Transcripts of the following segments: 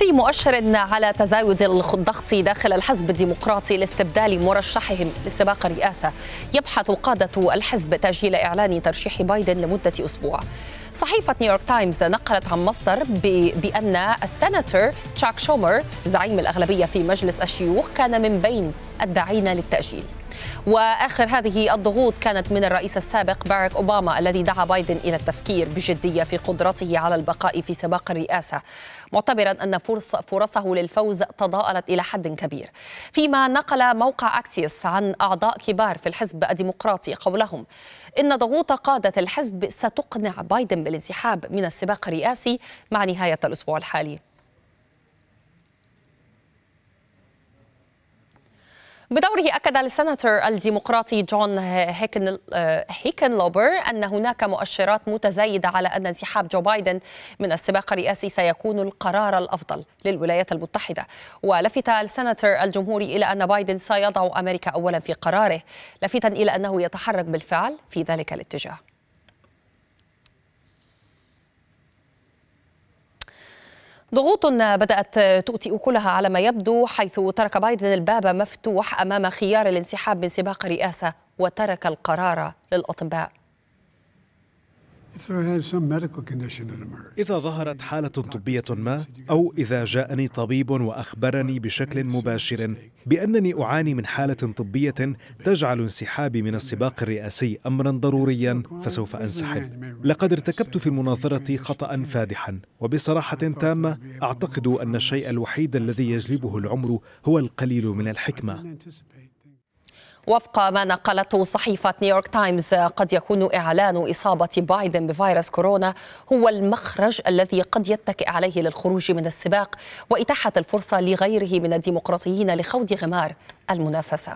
في مؤشر على تزايد الضغط داخل الحزب الديمقراطي لاستبدال مرشحهم لسباق الرئاسة يبحث قادة الحزب تأجيل إعلان ترشيح بايدن لمدة أسبوع صحيفة نيويورك تايمز نقلت عن مصدر بأن السناتور تشاك شومر زعيم الأغلبية في مجلس الشيوخ كان من بين الداعين للتأجيل واخر هذه الضغوط كانت من الرئيس السابق باراك اوباما الذي دعا بايدن الى التفكير بجديه في قدرته على البقاء في سباق الرئاسه معتبرا ان فرصه للفوز تضاءلت الى حد كبير فيما نقل موقع اكسيس عن اعضاء كبار في الحزب الديمقراطي قولهم ان ضغوط قاده الحزب ستقنع بايدن بالانسحاب من السباق الرئاسي مع نهايه الاسبوع الحالي بدوره أكد السناتور الديمقراطي جون هيكن هيكنلوبر أن هناك مؤشرات متزايدة على أن انسحاب جو بايدن من السباق الرئاسي سيكون القرار الأفضل للولايات المتحدة ولفت السناتور الجمهوري إلى أن بايدن سيضع أمريكا أولا في قراره لفتا إلى أنه يتحرك بالفعل في ذلك الاتجاه ضغوط بدأت تؤتي أكلها على ما يبدو حيث ترك بايدن الباب مفتوح أمام خيار الانسحاب من سباق الرئاسة وترك القرار للأطباء إذا ظهرت حالة طبية ما أو إذا جاءني طبيب وأخبرني بشكل مباشر بأنني أعاني من حالة طبية تجعل انسحابي من السباق الرئاسي أمرا ضروريا فسوف أنسحب. لقد ارتكبت في المناظرة خطأ فادحا وبصراحة تامة أعتقد أن الشيء الوحيد الذي يجلبه العمر هو القليل من الحكمة. وفق ما نقلته صحيفة نيويورك تايمز قد يكون إعلان إصابة بايدن بفيروس كورونا هو المخرج الذي قد يتكئ عليه للخروج من السباق وإتاحة الفرصة لغيره من الديمقراطيين لخوض غمار المنافسة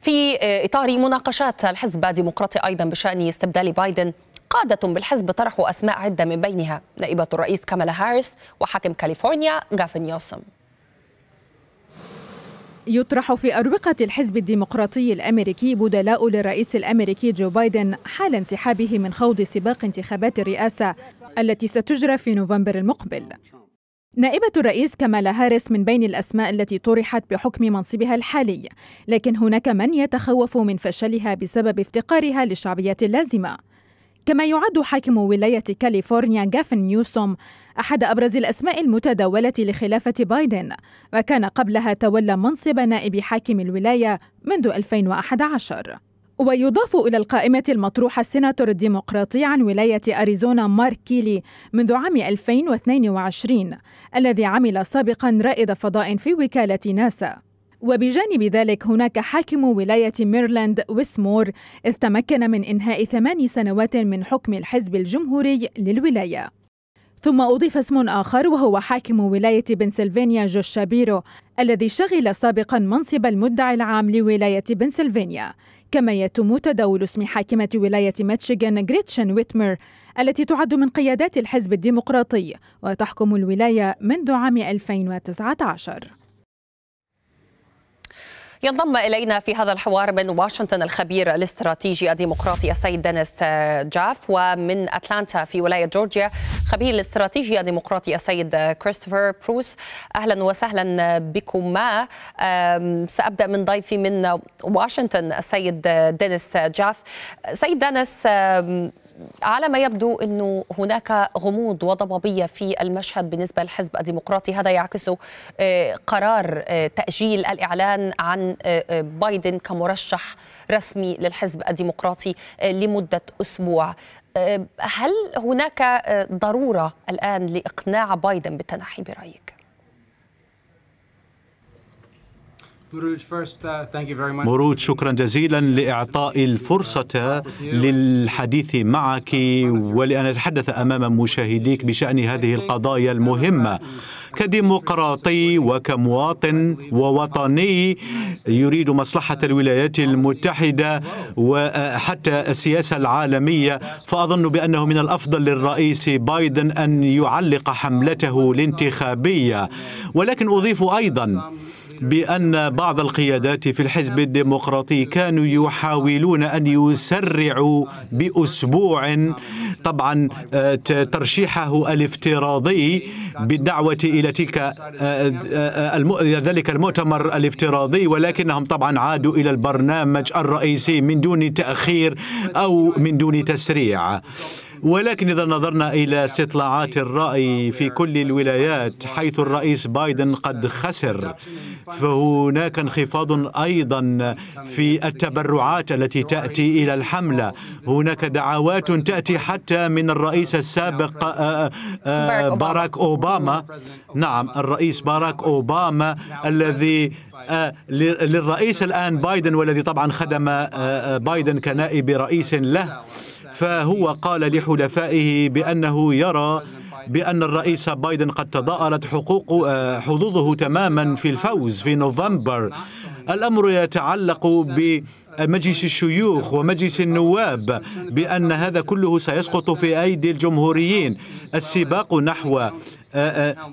في إطار مناقشات الحزب الديمقراطي أيضا بشأن استبدال بايدن قادة بالحزب طرحوا أسماء عدة من بينها نائبة الرئيس كامالا هاريس وحاكم كاليفورنيا جافن يوسم يطرح في أروقة الحزب الديمقراطي الأمريكي بدلاء للرئيس الأمريكي جو بايدن حال انسحابه من خوض سباق انتخابات الرئاسة التي ستجرى في نوفمبر المقبل نائبة الرئيس كمالا هاريس من بين الأسماء التي طرحت بحكم منصبها الحالي، لكن هناك من يتخوف من فشلها بسبب افتقارها للشعبية اللازمة. كما يعد حاكم ولاية كاليفورنيا جافن نيوسوم أحد أبرز الأسماء المتداولة لخلافة بايدن وكان قبلها تولى منصب نائب حاكم الولاية منذ 2011 ويضاف إلى القائمة المطروحة السيناتور الديمقراطي عن ولاية أريزونا مارك كيلي منذ عام 2022 الذي عمل سابقا رائد فضاء في وكالة ناسا وبجانب ذلك هناك حاكم ولاية ميرلاند ويسمور إذ تمكن من إنهاء ثماني سنوات من حكم الحزب الجمهوري للولاية ثم أضيف اسم آخر وهو حاكم ولاية بنسلفانيا جوش شابيرو الذي شغل سابقا منصب المدعي العام لولاية بنسلفانيا كما يتم تداول اسم حاكمة ولاية ميتشيغان غريتشن ويتمر التي تعد من قيادات الحزب الديمقراطي وتحكم الولاية منذ عام 2019 ينضم إلينا في هذا الحوار من واشنطن الخبير الاستراتيجي الديمقراطي السيد دينيس جاف ومن أتلانتا في ولاية جورجيا خبير الاستراتيجي الديمقراطي السيد كريستوفر بروس أهلا وسهلا بكما سأبدأ من ضيفي من واشنطن السيد دينيس جاف سيد دينيس على ما يبدو انه هناك غموض وضبابيه في المشهد بالنسبه للحزب الديمقراطي هذا يعكسه آه، قرار آه، تاجيل الاعلان عن آه، بايدن كمرشح رسمي للحزب الديمقراطي لمده اسبوع هل هناك ضروره الان لاقناع بايدن بالتنحي برايك مرود uh, شكرا جزيلا لإعطاء الفرصة للحديث معك ولأن أتحدث أمام مشاهديك بشأن هذه القضايا المهمة كديمقراطي وكمواطن ووطني يريد مصلحة الولايات المتحدة وحتى السياسة العالمية فأظن بأنه من الأفضل للرئيس بايدن أن يعلق حملته الانتخابية ولكن أضيف أيضا بأن بعض القيادات في الحزب الديمقراطي كانوا يحاولون أن يسرعوا بأسبوع طبعا آه، ترشيحه الافتراضي بالدعوة إلى تلك آه، آه، ذلك المؤتمر الافتراضي ولكنهم طبعا عادوا إلى البرنامج الرئيسي من دون تأخير أو من دون تسريع ولكن إذا نظرنا إلى نعم. استطلاعات الرأي في كل الولايات حيث الرئيس بايدن قد خسر فهناك انخفاض أيضا في التبرعات التي تأتي إلى الحملة هناك دعوات تأتي حتى من الرئيس السابق آه، آه، باراك أوباما نعم الرئيس باراك أوباما الذي آه، للرئيس الآن بايدن والذي طبعا خدم بايدن كنائب رئيس له فهو قال لحلفائه بأنه يرى بأن الرئيس بايدن قد تضاءلت حقوق آه، حظوظه تماما في الفوز في نوفمبر الأمر يتعلق ب مجلس الشيوخ ومجلس النواب بأن هذا كله سيسقط في أيدي الجمهوريين السباق نحو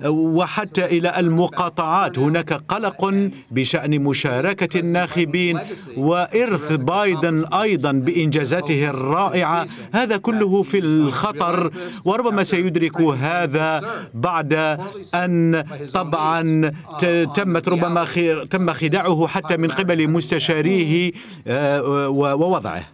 وحتى إلى المقاطعات هناك قلق بشأن مشاركة الناخبين وإرث بايدن أيضا بإنجازاته الرائعة هذا كله في الخطر وربما سيدرك هذا بعد أن طبعا تمت ربما تم خداعه حتى من قبل مستشاريه آه، ووضعه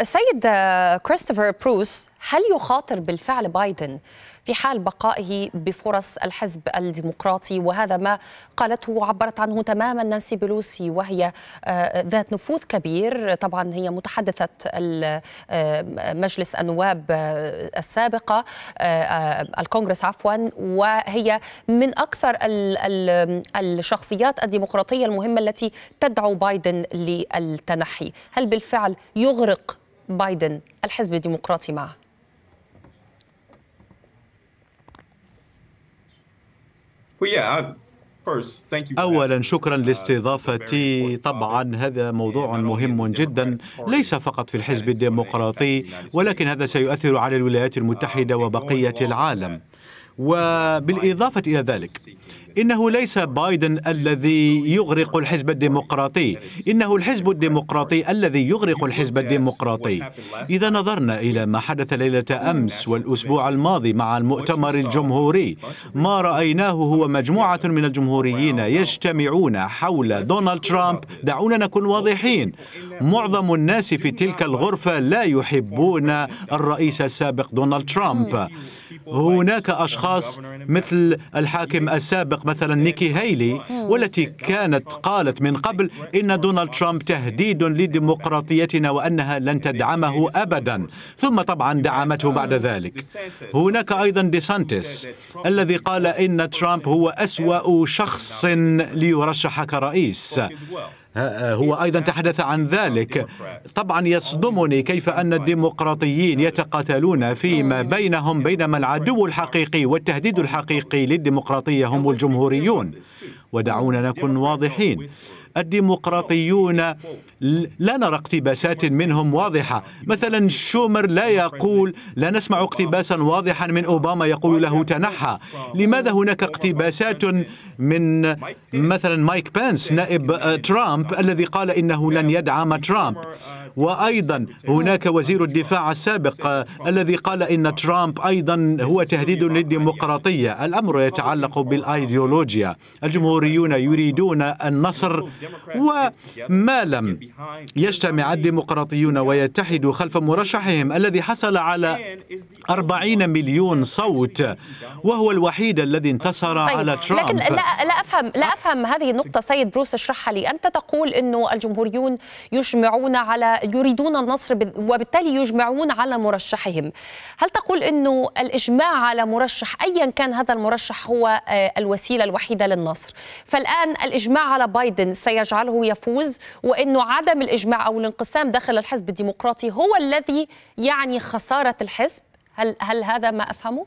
السيد آه، سيد كريستوفر بروس هل يخاطر بالفعل بايدن في حال بقائه بفرص الحزب الديمقراطي وهذا ما قالته وعبرت عنه تماما نانسي بلوسي وهي آه، ذات نفوذ كبير طبعا هي متحدثة آه، مجلس النواب آه، السابقة الكونغرس عفوا وهي من أكثر الشخصيات الديمقراطية المهمة التي تدعو بايدن للتنحي هل بالفعل يغرق بايدن الحزب الديمقراطي معه اولا شكرا uh, لاستضافتي طبعا هذا موضوع مهم جدا ليس فقط في الحزب الديمقراطي ولكن هذا سيؤثر على الولايات المتحده uh, وبقيه العالم وبالإضافة إلى ذلك إنه ليس بايدن الذي يغرق الحزب الديمقراطي إنه الحزب الديمقراطي الذي يغرق الحزب الديمقراطي إذا نظرنا إلى ما حدث ليلة أمس والأسبوع الماضي مع المؤتمر الجمهوري ما رأيناه هو مجموعة من الجمهوريين يجتمعون حول دونالد ترامب دعونا نكون واضحين معظم الناس في تلك الغرفة لا يحبون الرئيس السابق دونالد ترامب هناك أشخاص مثل الحاكم السابق مثلا نيكي هيلي والتي كانت قالت من قبل إن دونالد ترامب تهديد لديمقراطيتنا وأنها لن تدعمه أبدا ثم طبعا دعمته بعد ذلك هناك أيضا ديسانتس الذي قال إن ترامب هو أسوأ شخص ليرشح كرئيس آه، هو أيضا تحدث عن ذلك طبعا يصدمني كيف أن الديمقراطيين يتقاتلون فيما بينهم بينما العدو الحقيقي والتهديد الحقيقي للديمقراطية هم الجمهوريون ودعونا نكون واضحين الديمقراطيون لا نرى اقتباسات منهم واضحة مثلا شومر لا يقول لا نسمع اقتباسا واضحا من أوباما يقول له تنحى لماذا هناك اقتباسات من مثلا مايك بانس نائب آه، ترامب الذي قال إنه لن يدعم ترامب وأيضا هناك وزير الدفاع السابق آه، الذي قال إن ترامب أيضا هو تهديد للديمقراطية الأمر يتعلق بالأيديولوجيا الجمهوريون يريدون النصر وما لم يجتمع الديمقراطيون ويتحدوا خلف مرشحهم الذي حصل على 40 مليون صوت وهو الوحيد الذي انتصر طيب. على ترامب لكن لا, لا أفهم لا أفهم هذه النقطة سيد بروس اشرحها لي أنت تقول أنه الجمهوريون يجمعون على يريدون النصر وبالتالي يجمعون على مرشحهم هل تقول أنه الإجماع على مرشح أيا كان هذا المرشح هو آه، الوسيلة الوحيدة للنصر فالآن الإجماع على بايدن سيجعله يفوز وأنه عدم الإجماع أو الانقسام داخل الحزب الديمقراطي هو الذي يعني خسارة الحزب هل, هل هذا ما أفهمه؟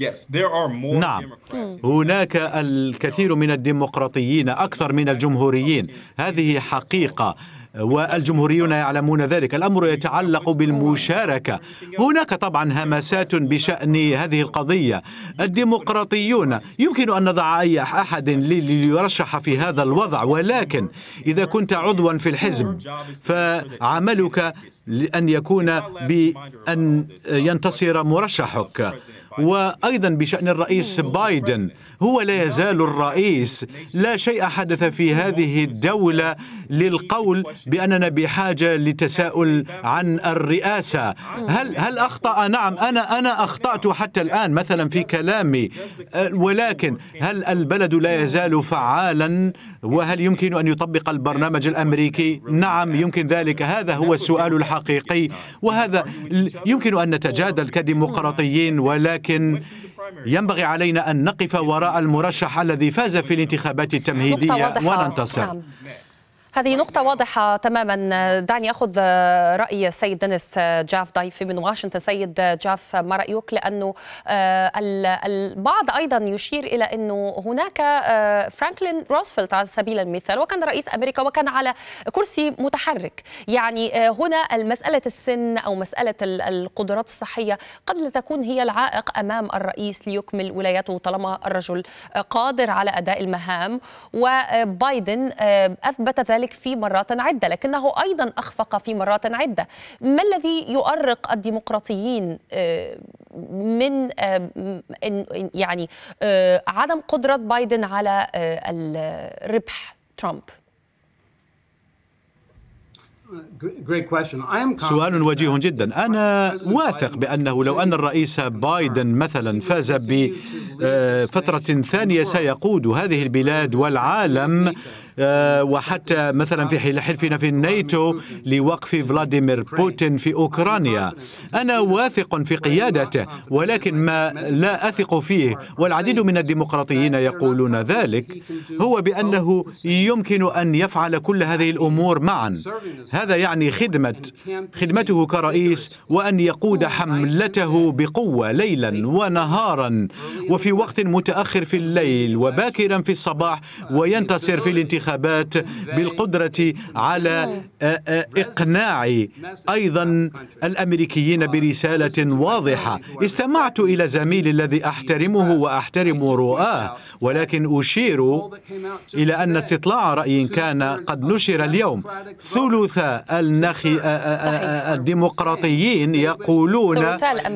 نعم hmm. هناك الكثير من الديمقراطيين أكثر من الجمهوريين هذه حقيقة والجمهوريون يعلمون ذلك الأمر يتعلق بالمشاركة هناك طبعا همسات بشأن هذه القضية الديمقراطيون يمكن أن نضع أي أحد ليرشح في هذا الوضع ولكن إذا كنت عضوا في الحزب فعملك أن يكون بأن ينتصر مرشحك وأيضا بشأن الرئيس mm. بايدن هو لا يزال الرئيس لا شيء حدث في هذه الدولة للقول بأننا بحاجة لتساؤل عن الرئاسة هل هل أخطأ نعم أنا أنا أخطأت حتى الآن مثلا في كلامي أه، ولكن هل البلد لا يزال فعالا وهل يمكن أن يطبق البرنامج الأمريكي نعم يمكن ذلك هذا هو السؤال الحقيقي وهذا يمكن أن نتجادل كديمقراطيين ولكن ينبغي علينا أن نقف وراء المرشح الذي فاز في الانتخابات التمهيدية وننتصر نعم. هذه نقطة واضحة تماما دعني أخذ رأي السيد دينيس جاف ضيفي من واشنطن سيد جاف ما رأيك لأنه آه، البعض أيضا يشير إلى أنه هناك آه، فرانكلين روزفلت على سبيل المثال وكان رئيس أمريكا وكان على كرسي متحرك يعني آه، هنا مسألة السن أو مسألة القدرات الصحية قد لا تكون هي العائق أمام الرئيس ليكمل ولايته طالما الرجل قادر على أداء المهام وبايدن أثبت ذلك ذلك في مرات عدة لكنه أيضا أخفق في مرات عدة ما الذي يؤرق الديمقراطيين آه، من آه، يعني آه، عدم قدرة بايدن على الربح ترامب سؤال وجيه جدا أنا واثق بأنه لو أن الرئيس بايدن مثلا فاز بفترة ثانية سيقود هذه البلاد والعالم آه، وحتى مثلا في حلفنا في الناتو لوقف فلاديمير بوتين في أوكرانيا أنا واثق في قيادته ولكن ما لا أثق فيه والعديد من الديمقراطيين يقولون ذلك هو بأنه يمكن أن يفعل كل هذه الأمور معا هذا يعني خدمة خدمته كرئيس وأن يقود حملته بقوة ليلا ونهارا وفي وقت متأخر في الليل وباكرا في الصباح وينتصر في الانتخابات الانتخابات بالقدرة على آه، آه، إقناع أيضا الأمريكيين برسالة واضحة استمعت إلى زميلي الذي أحترمه وأحترم رؤاه ولكن أشير إلى أن استطلاع رأي كان قد نشر اليوم ثلث آه، الديمقراطيين يقولون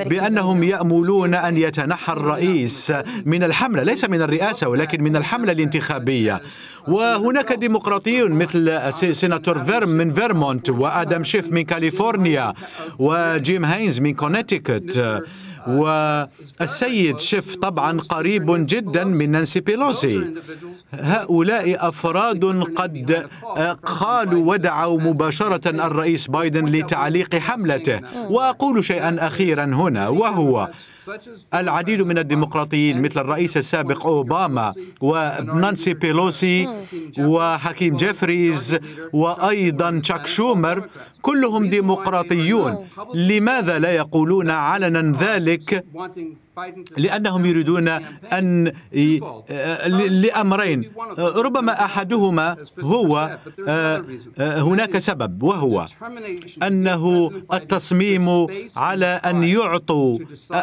بأنهم يأملون أن يتنحى الرئيس من الحملة ليس من الرئاسة ولكن من الحملة الانتخابية وهناك هناك ديمقراطيون مثل سيناتور فيرم من فيرمونت وآدم شيف من كاليفورنيا وجيم هاينز من كونيتيكت والسيد شيف طبعا قريب جدا من نانسي بيلوسي هؤلاء أفراد قد قالوا ودعوا مباشرة الرئيس بايدن لتعليق حملته وأقول شيئا أخيرا هنا وهو العديد من الديمقراطيين مثل الرئيس السابق أوباما ونانسي بيلوسي وحكيم جيفريز وأيضا تشاك شومر كلهم ديمقراطيون لماذا لا يقولون علنا ذلك لأنهم يريدون أن لأمرين ربما أحدهما هو آه، آه، هناك سبب وهو أنه التصميم على أن يعطوا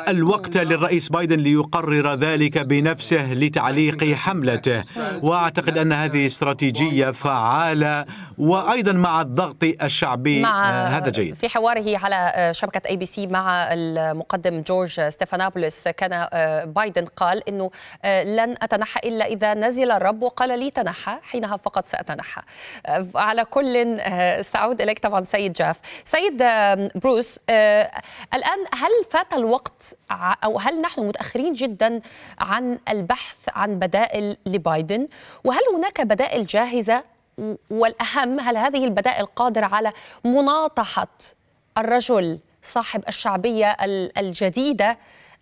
الوقت الوقت للرئيس بايدن ليقرر ذلك بنفسه لتعليق حملته واعتقد ان هذه استراتيجيه فعاله وايضا مع الضغط الشعبي مع آه، هذا جيد في حواره على شبكه اي بي سي مع المقدم جورج ستيفانابولس كان آه، بايدن قال انه آه، لن اتنحى الا اذا نزل الرب وقال لي تنحى حينها فقط ساتنحى على كل ساعود اليك طبعا سيد جاف سيد بروس الان هل فات الوقت او هل نحن متاخرين جدا عن البحث عن بدائل لبايدن وهل هناك بدائل جاهزه والاهم هل هذه البدائل قادره على مناطحه الرجل صاحب الشعبيه الجديده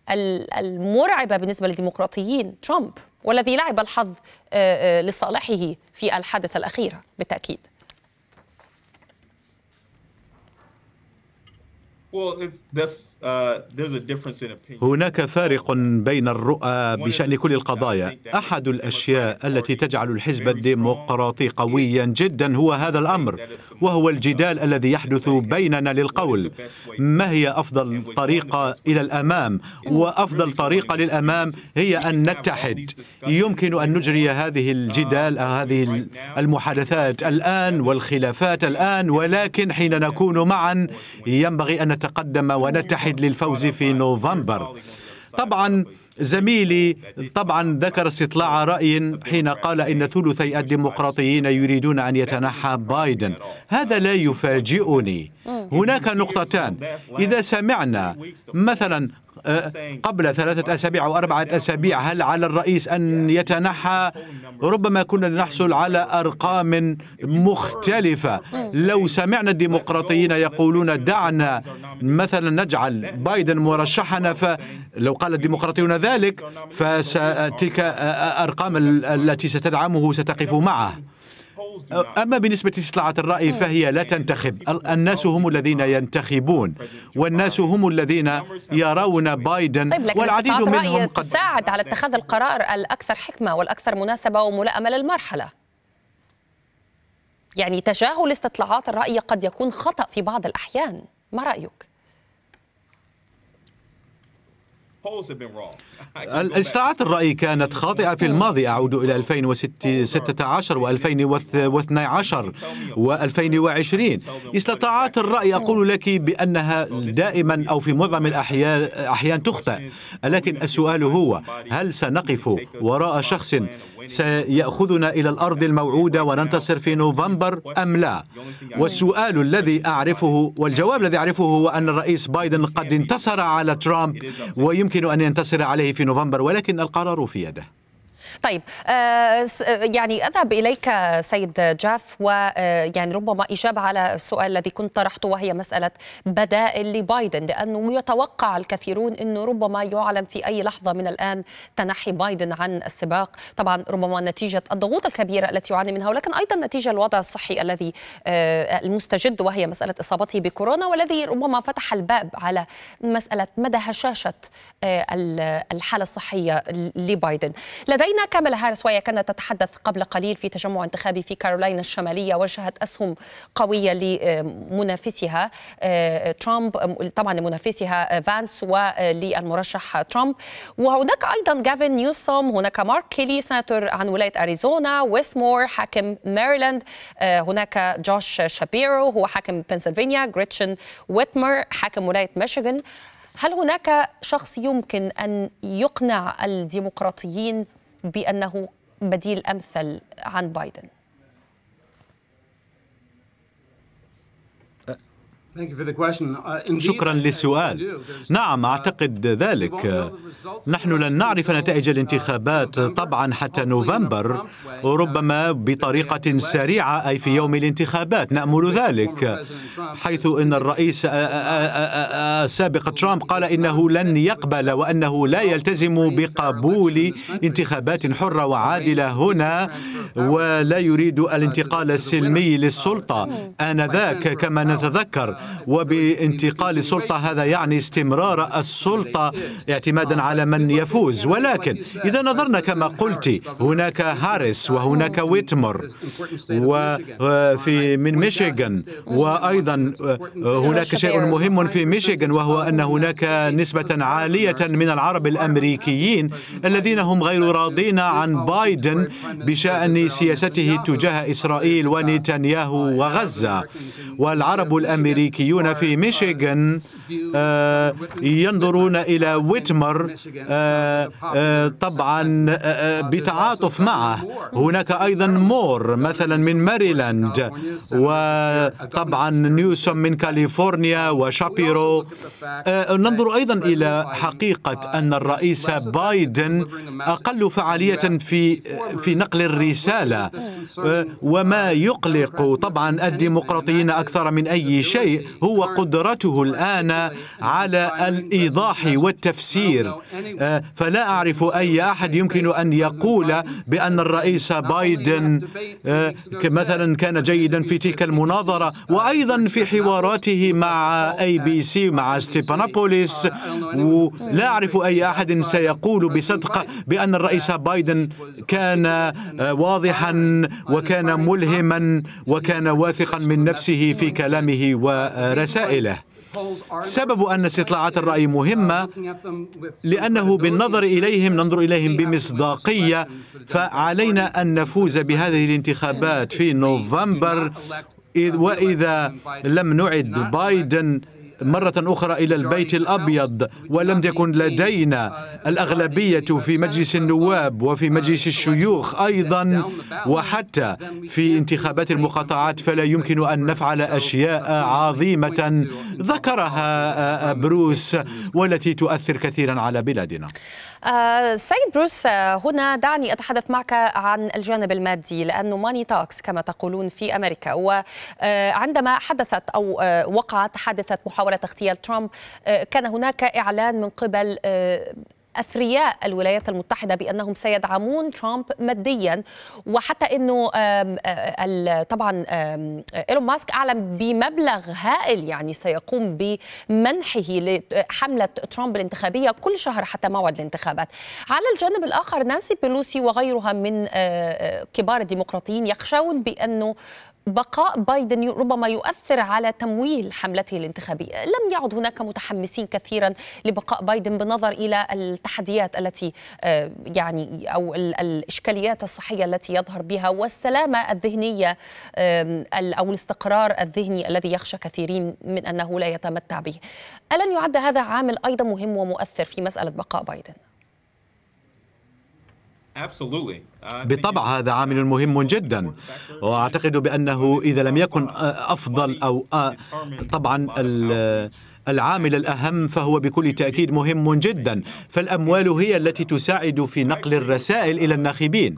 المرعبه بالنسبه للديمقراطيين ترامب والذي لعب الحظ آه، آه، لصالحه في الحادثه الاخيره بالتاكيد Uh, هناك فارق بين الرؤى بشأن كل القضايا أحد الأشياء التي تجعل الحزب الديمقراطي قويا جدا هو هذا الأمر وهو الجدال الذي يحدث بيننا للقول ما هي أفضل طريقة إلى الأمام وأفضل طريقة للأمام هي أن نتحد يمكن أن نجري هذه الجدال uh, هذه المحادثات الآن والخلافات الآن ولكن حين نكون معا ينبغي أن نتقدم ونتحد للفوز في نوفمبر طبعا زميلي طبعا ذكر استطلاع رأي حين قال إن ثلثي الديمقراطيين يريدون أن يتنحى بايدن هذا لا يفاجئني هناك نقطتان إذا سمعنا مثلا آه، قبل ثلاثة أسابيع أو أربعة أسابيع هل على الرئيس أن يتنحى ربما كنا نحصل على أرقام مختلفة لو سمعنا الديمقراطيين يقولون دعنا مثلا نجعل بايدن مرشحنا فلو قال الديمقراطيون ذلك فتلك آه، آه، أرقام التي ستدعمه ستقف معه أما بالنسبة لاستطلاعات الرأي فهي لا تنتخب الناس هم الذين ينتخبون والناس هم الذين يرون بايدن طيب لكن والعديد منهم قد تساعد على اتخاذ القرار الأكثر حكمة والأكثر مناسبة وملائمة للمرحلة يعني تجاهل استطلاعات الرأي قد يكون خطأ في بعض الأحيان ما رأيك؟ الاستطاعات الرأي كانت خاطئة في الماضي أعود إلى 2016 و2012 و2020 استطاعات الرأي أقول لك بأنها دائما أو في معظم الأحيان تخطئ لكن السؤال هو هل سنقف وراء شخص سيأخذنا إلى الأرض الموعودة وننتصر في نوفمبر أم لا والسؤال الذي أعرفه والجواب الذي أعرفه هو أن الرئيس بايدن قد انتصر على ترامب ويمكن أن ينتصر عليه في نوفمبر ولكن القرار في يده طيب آه، آه، يعني اذهب اليك سيد جاف ويعني آه، ربما اجابه على السؤال الذي كنت طرحته وهي مساله بدائل لبايدن لانه يتوقع الكثيرون انه ربما يعلن في اي لحظه من الان تنحي بايدن عن السباق طبعا ربما نتيجه الضغوط الكبيره التي يعاني منها ولكن ايضا نتيجه الوضع الصحي الذي المستجد وهي مساله اصابته بكورونا والذي ربما فتح الباب على مساله مدى هشاشه الحاله الصحيه لبايدن لدينا لدينا كامل هارس وهي كانت تتحدث قبل قليل في تجمع انتخابي في كارولاينا الشمالية وجهت أسهم قوية لمنافسها آه، ترامب آه، طبعا لمنافسها آه، فانس وللمرشح ترامب وهناك أيضا جافن نيوسوم هناك مارك كيلي سناتور عن ولاية أريزونا ويسمور حاكم ماريلاند هناك جوش شابيرو هو حاكم بنسلفانيا جريتشن ويتمر حاكم ولاية ميشيغان هل هناك شخص يمكن ان يقنع الديمقراطيين بأنه بديل أمثل عن بايدن Uh, شكرا للسؤال نعم اعتقد ذلك نحن لن نعرف نتائج الانتخابات طبعا حتى نوفمبر ربما uh, بطريقه سريعه اي في uh, يوم الانتخابات نامل ذلك حيث ان الرئيس السابق آه، آه، آه، ترامب قال انه لن يقبل وانه لا يلتزم بقبول انتخابات حره وعادله هنا ولا يريد الانتقال السلمي للسلطه انذاك كما نتذكر وبانتقال السلطة هذا يعني استمرار السلطة اعتمادا على من يفوز ولكن إذا نظرنا كما قلت هناك هاريس وهناك ويتمر وفي من ميشيغان وأيضا آه، هناك شيء مهم في ميشيغان وهو أن هناك نسبة عالية من العرب الأمريكيين الذين هم غير راضين عن بايدن بشأن سياسته تجاه إسرائيل ونتنياهو وغزة والعرب الأمريكيين الأمريكيون في ميشيغان آه، ينظرون إلى ويتمر آه، آه، طبعا بتعاطف معه هناك أيضا مور مثلا من ماريلاند وطبعا نيوسوم من كاليفورنيا وشابيرو ننظر أيضا إلى حقيقة أن الرئيس بايدن أقل فعالية في في نقل الرسالة وما يقلق طبعا الديمقراطيين أكثر من أي شيء هو قدرته الآن على الإيضاح والتفسير آه، فلا أعرف أي أحد يمكن أن يقول بأن الرئيس بايدن آه، مثلا كان جيدا في تلك المناظرة وأيضا في حواراته مع أي بي سي مع ستيبانابوليس لا أعرف أي أحد سيقول بصدق بأن الرئيس بايدن كان آه، واضحا وكان ملهما وكان واثقا من نفسه في كلامه و رسائله سبب أن استطلاعات الرأي مهمة لأنه بالنظر إليهم ننظر إليهم بمصداقية فعلينا أن نفوز بهذه الانتخابات في نوفمبر وإذا لم نعد بايدن مرة أخرى إلى البيت الأبيض ولم تكن لدينا الأغلبية في مجلس النواب وفي مجلس الشيوخ أيضا وحتى في انتخابات المقاطعات فلا يمكن أن نفعل أشياء عظيمة ذكرها آه، آه، بروس والتي تؤثر كثيرا على بلادنا آه، سيد بروس آه، هنا دعني أتحدث معك عن الجانب المادي لأنه ماني تاكس كما تقولون في أمريكا وعندما حدثت أو آه، وقعت حادثة محاولة اغتيال ترامب كان هناك إعلان من قبل أثرياء الولايات المتحدة بأنهم سيدعمون ترامب ماديا وحتى أنه آه، طبعا آه، إيلون ماسك أعلن بمبلغ هائل يعني سيقوم بمنحه لحملة ترامب الانتخابية كل شهر حتى موعد الانتخابات على الجانب الآخر نانسي بيلوسي وغيرها من آه، كبار الديمقراطيين يخشون بأنه بقاء بايدن ربما يؤثر على تمويل حملته الانتخابية لم يعد هناك متحمسين كثيرا لبقاء بايدن بالنظر إلى التحديات التي آه، يعني أو الإشكاليات الصحية التي يظهر بها والسلامة الذهنية أو الاستقرار الذهني الذي يخشى كثيرين من أنه لا يتمتع به ألن يعد هذا عامل أيضا مهم ومؤثر في مسألة بقاء بايدن؟ Uh, بالطبع هذا عامل مهم جدا واعتقد بانه اذا لم يكن آه، افضل او آه، طبعا العامل الأهم فهو بكل تأكيد مهم جدا فالأموال هي التي تساعد في نقل الرسائل إلى الناخبين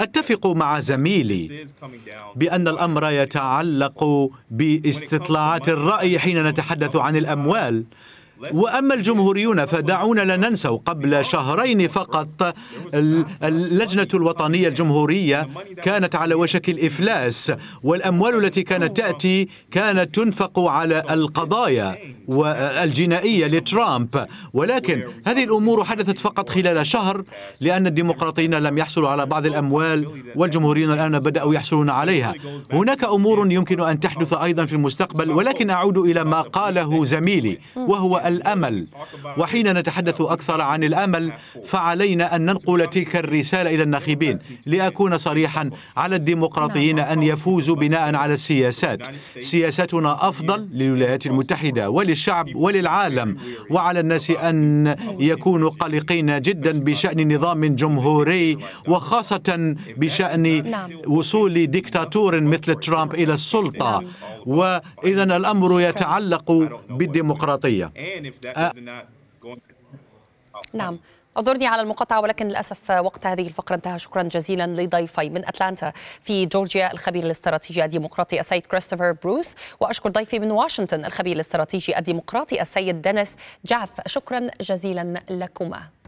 أتفق مع زميلي بأن الأمر يتعلق باستطلاعات الرأي حين نتحدث عن الأموال وأما الجمهوريون فدعونا لا ننسوا قبل شهرين فقط اللجنة الوطنية الجمهورية كانت على وشك الإفلاس والأموال التي كانت تأتي كانت تنفق على القضايا الجنائية لترامب ولكن هذه الأمور حدثت فقط خلال شهر لأن الديمقراطيين لم يحصلوا على بعض الأموال والجمهوريون الآن بدأوا يحصلون عليها هناك أمور يمكن أن تحدث أيضا في المستقبل ولكن أعود إلى ما قاله زميلي وهو الأمل وحين نتحدث أكثر عن الأمل فعلينا أن ننقل تلك الرسالة إلى الناخبين لأكون صريحا على الديمقراطيين أن يفوزوا بناء على السياسات سياساتنا أفضل للولايات المتحدة وللشعب وللعالم وعلى الناس أن يكونوا قلقين جدا بشأن نظام جمهوري وخاصة بشأن وصول ديكتاتور مثل ترامب إلى السلطة وإذا الأمر يتعلق بالديمقراطية آه. نعم اعذرني على المقاطعة ولكن للأسف وقت هذه الفقرة انتهى شكرا جزيلا لضيفي من أتلانتا في جورجيا الخبير الاستراتيجي الديمقراطي السيد كريستوفر بروس وأشكر ضيفي من واشنطن الخبير الاستراتيجي الديمقراطي السيد دينيس جعف شكرا جزيلا لكما